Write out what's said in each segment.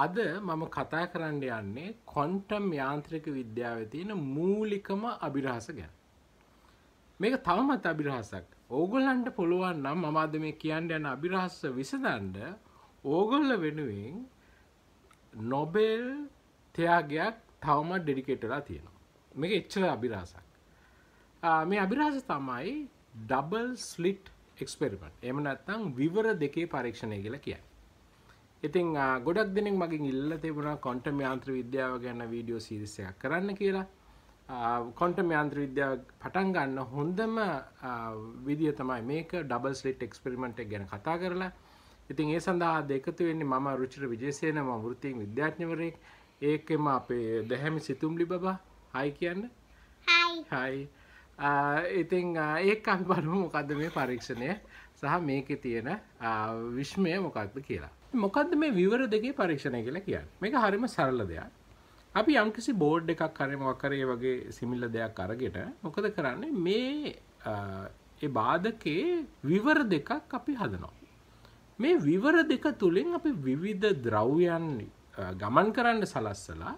අද මම කතා කරන්න යන්නේ කොන්ටම් යාන්ත්‍රික විද්‍යාවේ තියෙන මූලිකම අභිරහස ගැන. මේක තවමත් අභිරහසක්. ඕගොල්ලන්ට පුළුවන් නම් මම අද මේ කියන්න යන අභිරහස විසඳන්න ඕගොල්ල වෙනුවෙන් නොබෙල් ත්‍යාගයක් තවම ඩෙඩිකේට් වෙලා තියෙනවා. මේක එච්චර අභිරහසක්. මේ අභිරහස තමයි ඩබල් ස්ලිට් එක්ස්පෙරිමන්ට්. එහෙම නැත්නම් විවර දෙකේ පරීක්ෂණය කියලා කියන්නේ. ඉතින් ගොඩක් දෙනෙක් මගින් ඉල්ල තිබුණා කොන්ටම යන්ත්‍ර විද්‍යාව ගැන වීඩියෝ සිරිසයක් කරන්න කියලා කොන්ටම යන්ත්‍ර විද්‍යාව පටන් ගන්න හොඳම විදිය තමයි මේක ඩබල් ස්ලිට් එක්ස්පිරිමෙන්ට් එක ගැන කතා කරලා ඉතින් ඒ සඳහා දෙකතු වෙන්නේ මම රුචිර විජේසේන මම වෘත්තීය විද්‍යාඥවරයෙක් ඒකෙම අපේ දැහැමි සිතුම්ලි බබා හයි කියන්න හයි හයි ඉතින් ඒක අපි බලමු මොකද්ද මේ පරීක්ෂණය සහ මේකේ තියෙන විශ්මය මොකක්ද කියලා මොකක්ද මේ විවර දෙකේ පරීක්ෂණය කියලා කියන්නේ. මේක හරිම සරල දෙයක්. අපි යම්කිසි බෝඩ් එකක් හරි මොකක් හරි වගේ සිමිල දෙයක් අරගෙන මොකද කරන්නේ මේ ඒ බාධකේ විවර දෙකක් අපි හදනවා. මේ විවර දෙක තුලින් අපි විවිධ ද්‍රව්‍යයන් ගමන් කරන්න සලස්සලා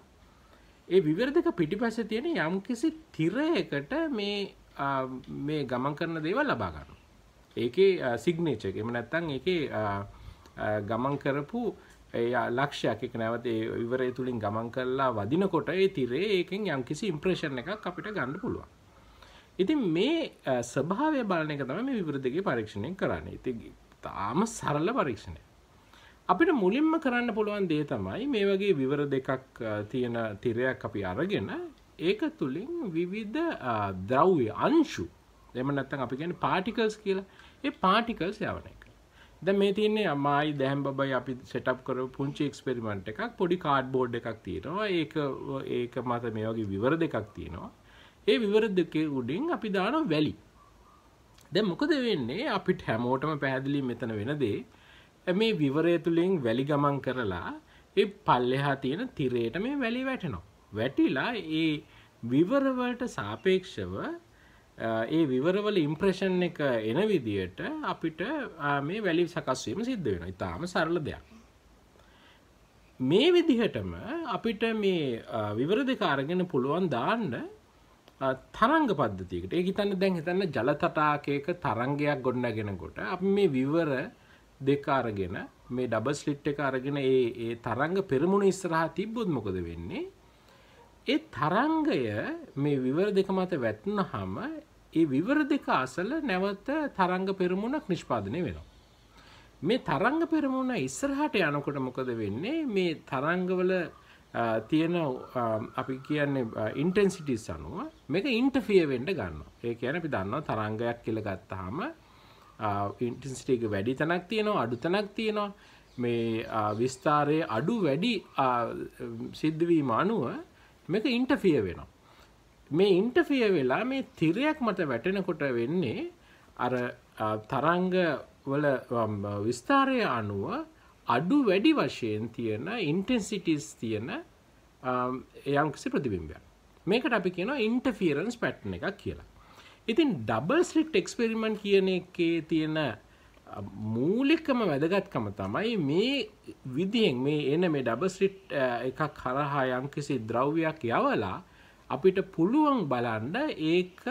ඒ විවර දෙක පිටිපස්සේ තියෙන යම්කිසි තිරයකට මේ මේ ගමන් කරන දේවල් ලබා ගන්නවා. ඒකේ සිග්නේචර් එක. එහෙම නැත්නම් ඒකේ ගමන් කරපු ලක්ෂයක් එක නැවත විවරය තුළින් ගමන් කරලා වදිනකොට ඒ තිරේ ඒකෙන් යම්කිසි ඉම්ප්‍රේෂණ එකක් අපිට ගන්න පුළුවන්. ඉතින් මේ ස්වභාවය බලන එක තමයි මේ විවෘතගේ පරීක්ෂණය කරන්නේ. ඉතින් තාම සරල පරීක්ෂණයක්. අපිට මුලින්ම කරන්න පුළුවන් දේ තමයි මේ වගේ විවර දෙකක් තියෙන තිරයක් අපි අරගෙන ඒක තුලින් විවිධ ද්‍රව්‍ය අංශු එහෙම නැත්නම් අපි කියන්නේ පාටිකල්ස් කියලා. ඒ පාටිකල්ස් යවන එක. දැන් මේ තියෙන්නේ අමායි දැහැම් බබයි අපි සෙටප් කරපු පුංචි එක්ස්පෙරිමන්ට් එකක් පොඩි කාඩ්බෝඩ් එකක් තියෙනවා ඒක ඒක මත මේ වගේ විවර දෙකක් තියෙනවා ඒ විවර දෙකේ උඩින් අපි දානවා වැලි දැන් මොකද වෙන්නේ අපිට හැමෝටම පැහැදිලි මෙතන වෙන දේ මේ විවරය තුලින් වැලි ගමන් කරලා ඒ පල්ලෙහා තියෙන තිරයට මේ වැලි වැටෙනවා වැටිලා ඒ විවරවලට සාපේක්ෂව ඒ විවරවල ඉම්ප්‍රේෂන් එක එන විදියට අපිට මේ වැලි සකස්වීම සිද්ධ වෙන ඉතාම සරල දෙයක් මේ විදිහටම අපිට මේ විවර දෙක අරගෙන පුළුවන් දාන්න තරංග පද්ධතියකට ඒ හිතන්න දැන් හිතන්න ජලතටාකයක තරංගයක් ගොඩනගෙනකොට අපි මේ විවර දෙක අරගෙන මේ ඩබල් ස්ලිට් එක අරගෙන ඒ ඒ තරංග පෙරමුණ ඉස්සරහා තිබ්බොත් මොකද වෙන්නේ ඒ තරංගය මේ විවර දෙක මත වැටුනහම ඒ විවර දෙක අසල නැවත තරංග පෙරමුණක් නිෂ්පාදනය වෙනවා. මේ තරංග පෙරමුණ ඉස්සරහට යනකොට මොකද වෙන්නේ මේ තරංගවල තියෙන අපි කියන්නේ ඉන්ටෙන්සිටිස් අනුව මේක ඉන්ටර්ෆියර් වෙන්න ගන්නවා. ඒ කියන්නේ අපි දන්නවා තරංගයක් කියලා ගත්තාම ඉන්ටෙන්සිටි එක වැඩි තැනක් තියෙනවා අඩු තැනක් තියෙනවා. මේ විස්තරයේ අඩු වැඩි සිද්ධවීම අනුව මේක ඉන්ටෆිය වෙනවා. මේ ඉන්ටෆිය වෙලා මේ තිරයක් මත වැටෙනකොට වෙන්නේ අර තරංග වල විස්ථාරය අනුව අඩු වැඩි වශයෙන් තියෙන ඉන්ටෙන්සිටිස් තියෙන යම්කිසි ප්‍රතිබිම්බයක්. මේකට අපි කියනවා ඉන්ටෆියරන්ස් පැට්න එකක් කියලා. ඉතින් ඩබල් ස්ලිට් එක්ස්පෙරිමන්ට් කියන එකේ තියෙන මූලිකම වැදගත්කම තමයි මේ විදිහෙන් මේ එන මේ ඩබස්රිට් එකක් හරහා යම්කිසි ද්‍රව්‍යයක් යවලා අපිට පුළුවන් බලන්න ඒක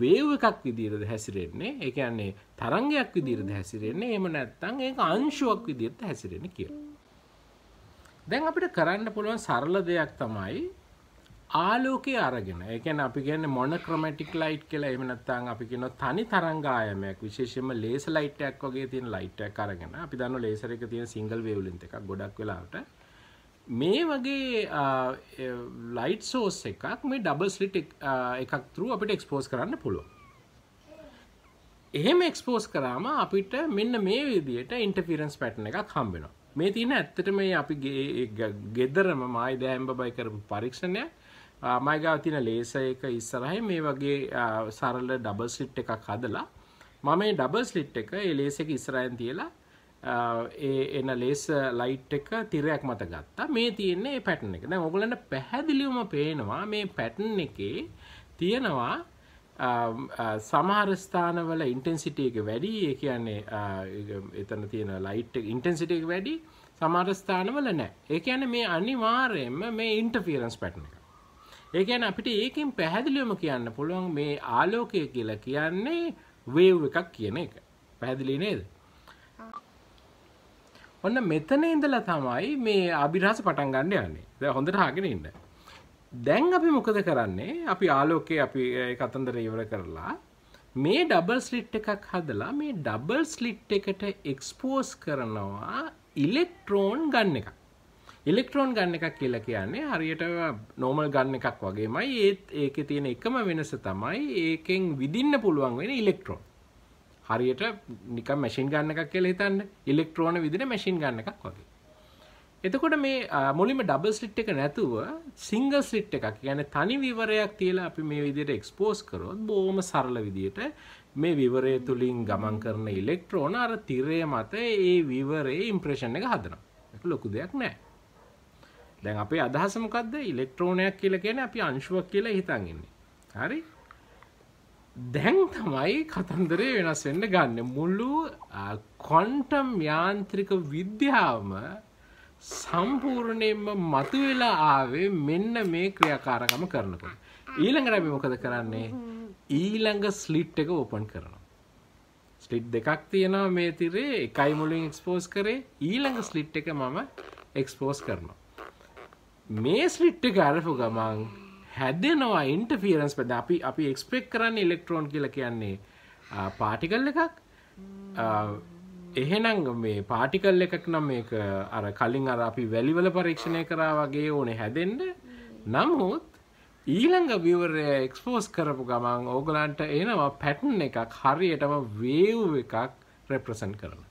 වේව් එකක් විදිහට හැසිරෙන්නේ ඒ කියන්නේ තරංගයක් විදිහට හැසිරෙන්නේ එහෙම නැත්නම් ඒක අංශුවක් විදිහට හැසිරෙන්නේ කියලා. දැන් අපිට කරන්න පුළුවන් සරල දෙයක් තමයි ආලෝකය අරගෙන ඒකැන අපි ගැන මොන ක්‍රමටික් ලයිට් කියලා එමනත්තං අපි කියන තනි තරංගායමයක් විශේෂම ලේස ලයිට්ටයක් වගේ තියෙන ලයිට්ටයක් අරගෙන අපි දන්න ලේසර එක තියෙන සිංගල් වේවලින් එකක් ගොඩක් වෙලාට මේ වගේ ලයිට් සෝස් එකක් මේ ඩබල් ස්ලිට් එකක් තුරු අපිට එක්ස්පෝස් කරන්න පුළුවන් එහෙම එක්ස්පෝස් කරාම අපිට මෙන්න මේ විදියට ඉන්ටෆිරන්ස් පැටන එකක් හම්බෙනවා මේ තියෙන ඇත්තට මේ අපි ගෙදරම මයි දෑම්බ බයි කරපු පරීක්ෂණයක් මයිගාව තින ලේස එක ඉස්සරහයි මේ වගේ සරල ඩබල් ස්ලිට් එකක් හදලා මම මේ ඩබල් ස්ලිට් එක ඒ ලේස එක ඉස්සරහින් තියලා ඒ එන ලේස ලයිට් එක තිරයක් මත ගත්තා මේ තියෙන්නේ මේ පැටර්න් එක. දැන් ඔයගලන්ට පැහැදිලිවම පේනවා මේ පැටර්න් එකේ තියෙනවා සමහර ස්ථානවල ඉන්ටෙන්සිටි එක වැඩි ඒ කියන්නේ එතන තියෙන ලයිට් එක ඉන්ටෙන්සිටි එක වැඩි සමහර ස්ථානවල නැහැ. ඒ කියන්නේ මේ අනිවාර්යයෙන්ම මේ ඉන්ටර්ෆියරන්ස් පැටර්න් එක. ඒ කියන්නේ අපිට ඒකෙන් පැහැදිලිවම කියන්න පුළුවන් මේ ආලෝකය කියලා කියන්නේ වේව් එකක් කියන එක. පැහැදිලි නේද? ඔන්න මෙතන ඉඳලා තමයි මේ අභිරහස පටන් ගන්න යන්නේ. දැන් හොඳට අහගෙන ඉන්න. දැන් අපි මොකද කරන්නේ? අපි ආලෝකයේ අපි කතන්දරය ඉවර කරලා මේ ඩබල් ස්ලිට් එකක් හදලා මේ ඩබල් ස්ලිට් එකට එක්ස්පෝස් කරනවා ඉලෙක්ට්‍රෝන ගන්න එකක්. ඉලෙක්ට්‍රෝන් ගන්න එකක් කියලා කියන්නේ හරියට නෝමල් ගන්න එකක් වගේමයි ඒත් ඒකේ තියෙන එකම වෙනස තමයි ඒකෙන් විදින්න පුළුවන් වෙන ඉලෙක්ට්‍රෝන. හරියට නිකන් මැෂින් ගන්න එකක් කියලා හිතන්න. ඉලෙක්ට්‍රෝන විදින මැෂින් ගන්න එකක් වගේ. එතකොට මේ මුලින්ම ඩබල් ස්ලිට් එක නැතුව සිංගල් ස්ලිට් එකක් කියන්නේ තනි විවරයක් තියලා අපි මේ විදිහට එක්ස්පෝස් කරොත් බොහොම සරල විදිහට මේ විවරය තුලින් ගමන් කරන ඉලෙක්ට්‍රෝන අර තිරය මත ඒ විවරයේ ඉම්ප්‍රෙෂන් එක හදනවා. ඒක ලොකු දෙයක් නෑ. දැන් අපේ අදහස මොකක්ද ඉලෙක්ට්‍රෝනයක් කියලා කියන අපි අංශුවක් කියලා හිතන්ගන්නේ හරි දැන් තමයි කතන්දරය වෙනස් වෙන්න ගන්න මුල්ලු කොන්ටම් යාන්ත්‍රික විද්‍යාවම සම්පූර්ණයෙන්ම මතුවෙලා ආවේ මෙන්න මේ ක්‍රියාකාරකම කරනකොට ඊළඟට අපි මොකද කරන්නේ ඊළඟ ස්ලිට් එක ඕපන් කරනවා ස්ලිට් දෙකක් තියෙනවා මේ තිරේ එකයි මුලින් එක්ස්පෝස් කරේ ඊළඟ ස්ලිට් එක මම එක්ස්පෝස් කරනවා මේ ස්ලිට්ටි කරපු ගමන් හැදෙනවා ඉන්ටෆිරන්ස් පද අපි අපි එක්ස්පෙක් කරන්න ඉලෙක්ට්‍රෝන් කියල කියන්නේ පාටිකල් එකක් එහෙනම් මේ පාටිකල් එකක් නම් මේක අර කලින් අර අපි වැලිවල පරීක්ෂණය කරා වගේ ඕනේ හැදෙන්ඩ නමුත් ඊළඟ විවරය එක්ස්පෝස් කරපු ගමන් ඕගලන්ට එනවා පැටන් එකක් හරියටම වේව් එකක් රෙප්‍රසන් කරන.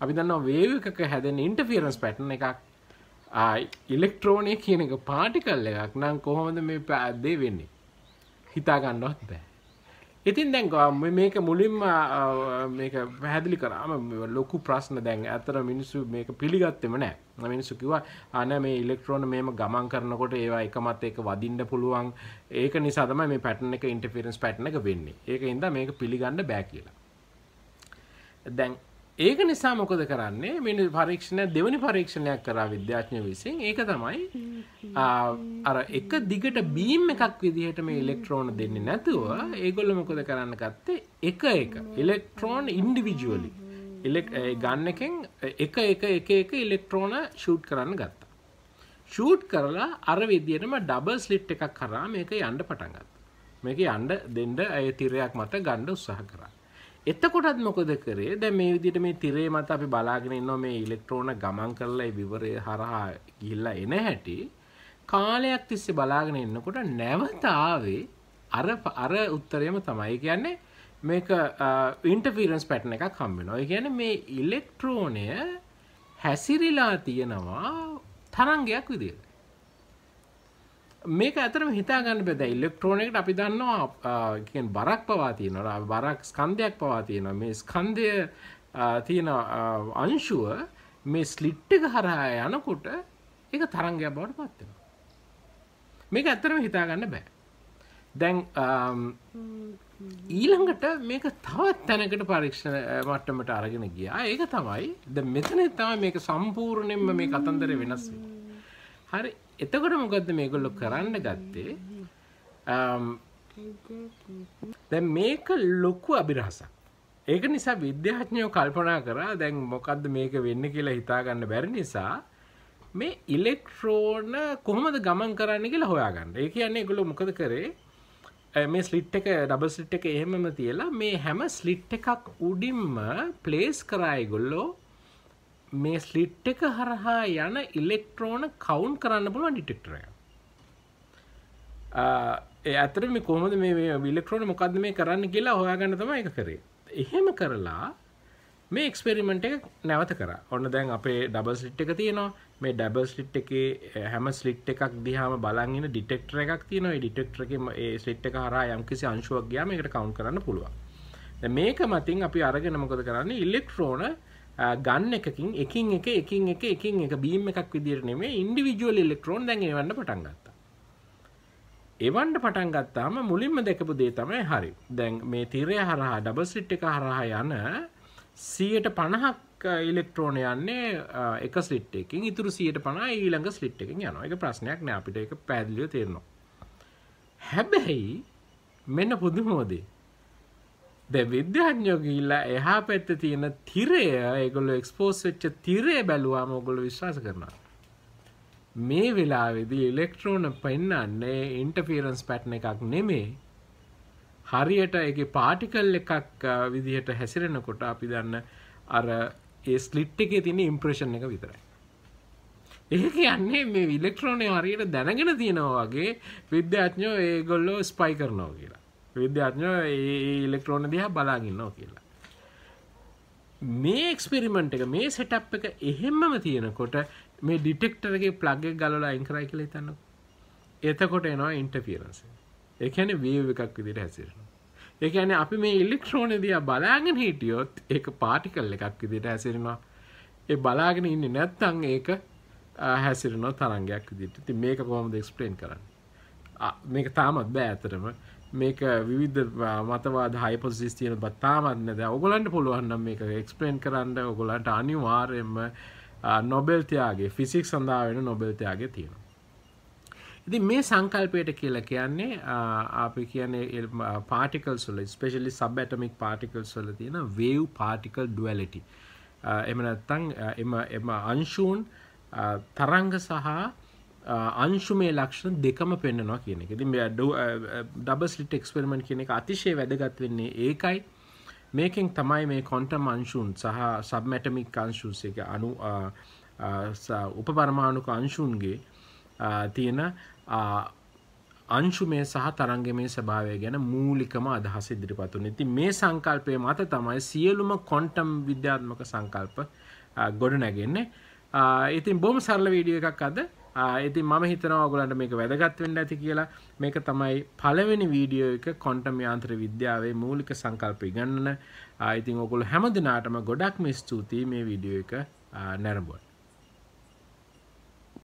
අපි දන්න වේව එකක හැදෙන ඉන්ටෆිරන්ස් පැටන එකක් ඉලෙක්ට්‍රෝනය කියන එක පාටිකල් එකක් නම් කොහොමද මේ පැද්දේ වෙන්නේ හිතාගන්නවත් බෑ ඉතින් දැන් මේක මුලින්ම පැහැදිලි කරාම ලොකු ප්‍රශ්න දැන් ඇතර මිනිස්සු මේක පිළිගත්තෙම නෑ මිනිස්සු කිව්වා අන මේ ඉලෙක්ට්‍රෝන මේම ගමන් කරනකොට ඒවා එකමත් ඒක වදින්න පුළුවන් ඒක නිසා තමයි මේ පැටර්න් එක ඉන්ටර්ෆියරන්ස් පැටර්න් එක වෙන්නේ ඒක ඉඳ මේක පිළිගන්න බෑ කියලා දැන් ඒක නිසා මොකද කරන්නේ මේ පරීක්ෂණය දෙවනි පරීක්ෂණයක් කරා විද්‍යාඥ විසින් ඒක තමයි අර එක දිගට බීම් එකක් විදිහට මේ ඉලෙක්ට්‍රෝන දෙන්නේ නැතුව ඒගොල්ල මොකද කරන්න ගත්තේ එක එක ඉලෙක්ට්‍රෝන් ඉන්ඩිවිජුවලි ඉලෙක් ගන්න එකෙන් එක එක එක එක ඉලෙක්ට්‍රෝන ෂූට් කරන්න ගත්තා ෂූට් කරලා අර විදිහටම ඩබල් ස්ලිට් එකක් කරා මේක යන්න පටන් ගත්තා මේක යන්න දෙන්න ඒ තිරයක් මත ගන්න උත්සාහ කරා එතකොටත් මොකද කරේ දැ මේ විදිට මේ තිරේ මත අපි බලාගෙන ඉන්න මේ ඉලෙක්ට්‍රෝන ගමන් කරලා විවරය හරහා ගිල්ලා එන හැටි කාලයක් තිස්සේ බලාගෙන එන්නකොට නැවතාවේ අර අර උත්තරයම තමයි කියන්නේ මේක ඉන්ටෆිරන්ස් පැටන එක කම්බෙනවා ගැන මේ ඉලෙක්ට්‍රෝනය හැසිරිලා තියෙනවා තරංගයක් විදිට මේක ඇතරම හිතාගන්න බෙද ඉල්ලෙක්ට්‍රෝනෙක්ට අපි දන්නවා බරක් පවාතියනවා බරක් ස්කන්ධයක් පවාතියනවා මේ ස්කන්දය තියෙන අංශුව මේ ස්ලිට්ටක හරහා යනකොට එක තරංගයක් බවට පත්වෙනවා මේක ඇත්තරම හිතාගන්න බෑ දැන් ඊළඟට මේක තවත් තැනකට පරීක්ෂණ මට්ටමට අරගෙන ගියා ඒක තමයි ද මෙතන තමයි මේක සම්පූර්ණයෙන්ම මේ කතන්දර වෙනස් හරි එතකොට මොකද මේගොල්ලො කරන්න ගත්තේ දැ මේක ලොකු අභිරහසක් ඒක නිසා විද්‍යාඥයෝ කල්පනා කරා දැන් මොකක්ද මේක වෙන්න කියලා හිතාගන්න බැරි නිසා මේ ඉලෙක්ට්‍රෝන කොහොමද ගමන් කරන්න කියලා හොයාගන්න ඒ කියන්නේ ගොලො මොකද කරේ මේ ස්ලිට් එක ඩබ ස්ලිට් එක එහෙමම තියලා මේ හැම ස්ලිට් එකක් උඩින්ම ප්ලේස් කරායගොල්ලෝ මේ ස්ලිට් එක හරහා යන ඉලෙක්ට්‍රෝන කවුන්් කරන්න පුළුවන් ඩිටෙක්ටරය ඇතර මේ කොමද මේ විලෙක්ට්‍රෝන මොකක්ද මේ කරන්න කියලා හොයාගන්න තම එක කරේ එහෙම කරලා මේ එක්ස්පෙරිමෙන්ට් එක නැවත කර ඔන්න දැන් අපේ ඩබල් ස්ලිට් එක තියෙනවා මේ ඩබල් ස්ලිට් එක හැම ස්ලිට් එකක් දිහාම බලන්ගෙන ඩිටෙක්ටර එකක් තියෙනවා ඩිටෙක්ටර එක ඒ ස්ලිට් එක හරහා යම්කිසි අංශුවක් ගියාම ඒකට කවුන්ට් කරන්න පුළුවන් මේක මතින් අපි අරගෙන මොකද කරන්නේ ඉලෙක්ට්‍රෝන ගන්න එකකින් එකින් එක එකින් එක එකින් එක බීම් එකක් විදිහට නෙමෙයි ඉන්ඩිවිජුවල් ඉලෙක්ට්‍රෝන දැන් එවන්න පටන් ගත්තා. එවන්න පටන් ගත්තාම මුලින්ම දැකපු දේ තමයි හරි. දැන් මේ තිරය හරහා ඩබල් ස්ලිට් එක හරහා යන 150ක් ඉලෙක්ට්‍රෝන යන්නේ එක ස්ලිට් එකකින් ඉතුරු 150 ඊළඟ ස්ලිට් එකකින් යනවා. ඒක ප්‍රශ්නයක් නෑ අපිට ඒක පැහැදිලිව තේරෙනවා. හැබැයි මෙන්න පුදුමෝදේ ද විද්‍යාඥෝ ගිල්ලා එහා පැත්ත තියෙන තිරය ඒගොල්ලෝ එක්ස්පෝස් වෙච්ච තිරය බැලුවාම ඔගොල්ලෝ විශ්වාස කරනවා මේ වෙලාවේදී ඉලෙක්ට්‍රෝන පෙන්වන්නේ ඉන්ටර්ෆියරන්ස් පැටර්න් එකක් නෙමේ හරියට ඒකේ පාටිකල් එකක් විදිහට හැසිරෙනකොට අපි දන්න අර ඒ ස්ලිට් එකේ තියෙන ඉම්ප්‍රෙෂන් එක විතරයි ඒ කියන්නේ මේ ඉලෙක්ට්‍රෝනය හරියට දැනගෙන තියෙනවා වගේ විද්‍යාඥෝ ඒගොල්ලෝ ස්පයි කරනවා කියලා විද්‍යාඥෝ ඒ ඉලෙක්ට්‍රෝන දිහා බලාගන්නවා කියලා මේ එක්ස්පිරිමෙන්ට් එක මේ සෙටප් එක එහෙමම තියෙනකොට මේ ඩිටෙක්ටර් එකේ ප්ලග් එක ගලවලා අයින් කරයි කියලා හිතන්නකො එතකොට එනවා ඉන්ටර්ෆියරන්ස් ඒ කියන්නේ වේව් එකක් විදිහට හැසිරෙනවා ඒ කියන්නේ අපි මේ ඉලෙක්ට්‍රෝන දිහා බලාගෙන හිටියොත් ඒක පාටිකල් එකක් විදිහට හැසිරෙනවා ඒ බලාගෙන ඉන්නේ නැත්නම් ඒක හැසිරෙනවා තරංගයක් විදිහට ඉතින් මේක කොහොමද එක්ස්ප්ලেইন කරන්නේ මේක තාමත් බෑ ඇතරම මේක විවිධ මතවාද හයිපොසිස් තියෙන බත්තාමත්න ද ඔගොලන්ට පුළුවන්නම් මේක එක්ස්පලේන් කරන්න ඔගොලන්ට අනිවාර්යෙන්ම නොබෙල්තියාගේ ෆිසික් සඳහා වෙන නොබෙල්තියාගේ තියෙන ඉති මේ සංකල්පයට කියලා කියන්නේ අපි කියන්නේ පාටිකල් සුල ස්පේශලි සබඇටමික් පාටිකල් සොල තියෙන වේව් පාටිකල් ඩුවලටි එමනත්තං එම එම අංශූන් තරංග සහ අංශුමේ ලක්ෂණ දෙකම පෙන්න්නනවා කියන එක ති ඩබ ස්ලිට එක්ස්පෙරමෙන්ට් කියන එක අතිශය වැදගත් වෙන්නේ ඒකයි මේකෙන් තමයි මේ කොන්ටම් අංශුන් සහ සබමැටමික් අංශුන්ස එක අනු උපපරමාණුක අංශුන්ගේ තියෙන අංශුමය සහ තරංගමේ ස්භාවය ගැන මූලිකම අදහස ඉදිරිපතුන ඇති මේ සංකල්පය මත තමයි සියලුම කොන්ටම් විද්‍යාත්මක සංකල්ප ගොඩ නැගෙන්නේ ඉතින් බොම සරල වීඩිය එකක් අද ඉති ම හිතනවගලන්ට මේක වැදගත්වෙන්ට ඇති කියලා මේක තමයි පළවෙනි වීඩියෝ එක කොන්ටම යන්ත්‍ර විද්‍යාවේ මූලික සංකල්ප ඉගන්නන ඉතින් ඔකුල හැම දෙනාටම ගොඩක්ම ස්තුතියි මේ විඩියෝ එක නැරඹොට